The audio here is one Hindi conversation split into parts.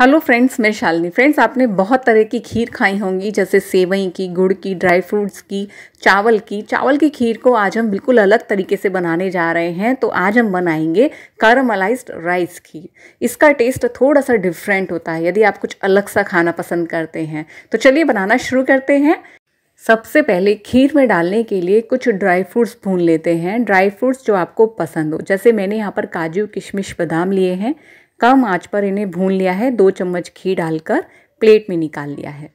हेलो फ्रेंड्स मैं शालिनी फ्रेंड्स आपने बहुत तरह की खीर खाई होंगी जैसे सेवई की गुड़ की ड्राई फ्रूट्स की चावल की चावल की खीर को आज हम बिल्कुल अलग तरीके से बनाने जा रहे हैं तो आज हम बनाएंगे कारामलाइज्ड राइस खीर इसका टेस्ट थोड़ा सा डिफरेंट होता है यदि आप कुछ अलग सा खाना पसंद करते हैं तो चलिए बनाना शुरू करते हैं सबसे पहले खीर में डालने के लिए कुछ ड्राई फ्रूट्स भून लेते हैं ड्राई फ्रूट्स जो आपको पसंद हो जैसे मैंने यहाँ पर काजू किशमिश बादाम लिए हैं कम आंच पर इन्हें भून लिया है दो चम्मच घी डालकर प्लेट में निकाल लिया है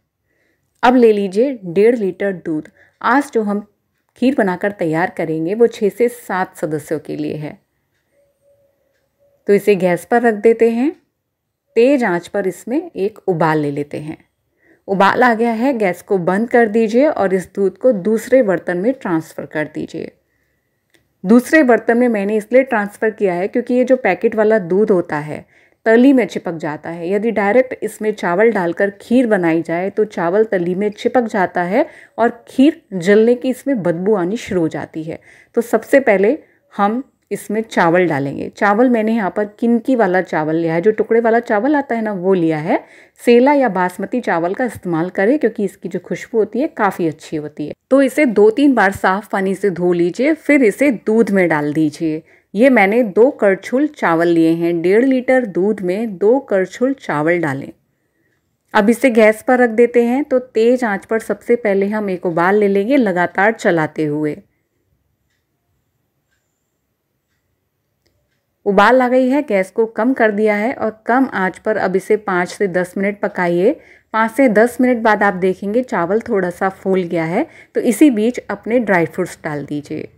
अब ले लीजिए डेढ़ लीटर दूध आज जो हम खीर बनाकर तैयार करेंगे वो छः से सात सदस्यों के लिए है तो इसे गैस पर रख देते हैं तेज आंच पर इसमें एक उबाल ले लेते हैं उबाल आ गया है गैस को बंद कर दीजिए और इस दूध को दूसरे बर्तन में ट्रांसफ़र कर दीजिए दूसरे बर्तन में मैंने इसलिए ट्रांसफ़र किया है क्योंकि ये जो पैकेट वाला दूध होता है तली में चिपक जाता है यदि डायरेक्ट इसमें चावल डालकर खीर बनाई जाए तो चावल तली में चिपक जाता है और खीर जलने की इसमें बदबू आनी शुरू हो जाती है तो सबसे पहले हम इसमें चावल डालेंगे चावल मैंने यहाँ पर किनकी वाला चावल लिया है जो टुकड़े वाला चावल आता है ना वो लिया है सेला या बासमती चावल का इस्तेमाल करें क्योंकि इसकी जो खुशबू होती है काफ़ी अच्छी होती है तो इसे दो तीन बार साफ पानी से धो लीजिए फिर इसे दूध में डाल दीजिए ये मैंने दो करछुल चावल लिए हैं डेढ़ लीटर दूध में दो करछुल चावल डालें अब इसे गैस पर रख देते हैं तो तेज आंच पर सबसे पहले हम एक उबाल ले लेंगे लगातार चलाते हुए उबाल आ गई है गैस को कम कर दिया है और कम आंच पर अब इसे पाँच से दस मिनट पकाइए पाँच से दस मिनट बाद आप देखेंगे चावल थोड़ा सा फूल गया है तो इसी बीच अपने ड्राई फ्रूट्स डाल दीजिए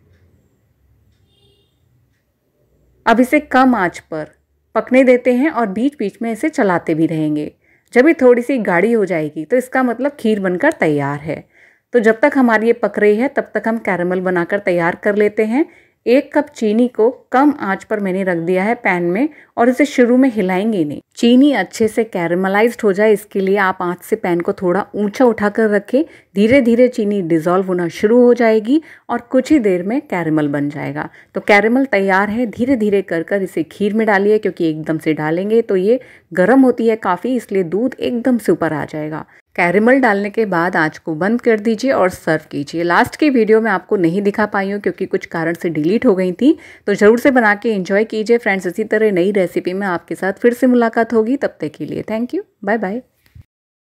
अब इसे कम आंच पर पकने देते हैं और बीच बीच में इसे चलाते भी रहेंगे जब ये थोड़ी सी गाढ़ी हो जाएगी तो इसका मतलब खीर बनकर तैयार है तो जब तक हमारी ये पक रही है तब तक हम कैरमल बनाकर तैयार कर लेते हैं एक कप चीनी को कम आंच पर मैंने रख दिया है पैन में और इसे शुरू में हिलाएंगे नहीं चीनी अच्छे से कैरमलाइज्ड हो जाए इसके लिए आप आंच से पैन को थोड़ा ऊंचा उठाकर रखें धीरे धीरे चीनी डिजोल्व होना शुरू हो जाएगी और कुछ ही देर में कैरमल बन जाएगा तो कैरमल तैयार है धीरे धीरे कर कर इसे खीर में डालिए क्योंकि एकदम से डालेंगे तो ये गर्म होती है काफ़ी इसलिए दूध एकदम से ऊपर आ जाएगा कैरेमल डालने के बाद आँच को बंद कर दीजिए और सर्व कीजिए लास्ट की वीडियो में आपको नहीं दिखा पाई हूँ क्योंकि कुछ कारण से डिलीट हो गई थी तो ज़रूर से बना के इन्जॉय कीजिए फ्रेंड्स इसी तरह नई रेसिपी में आपके साथ फिर से मुलाकात होगी तब तक के लिए थैंक यू बाय बाय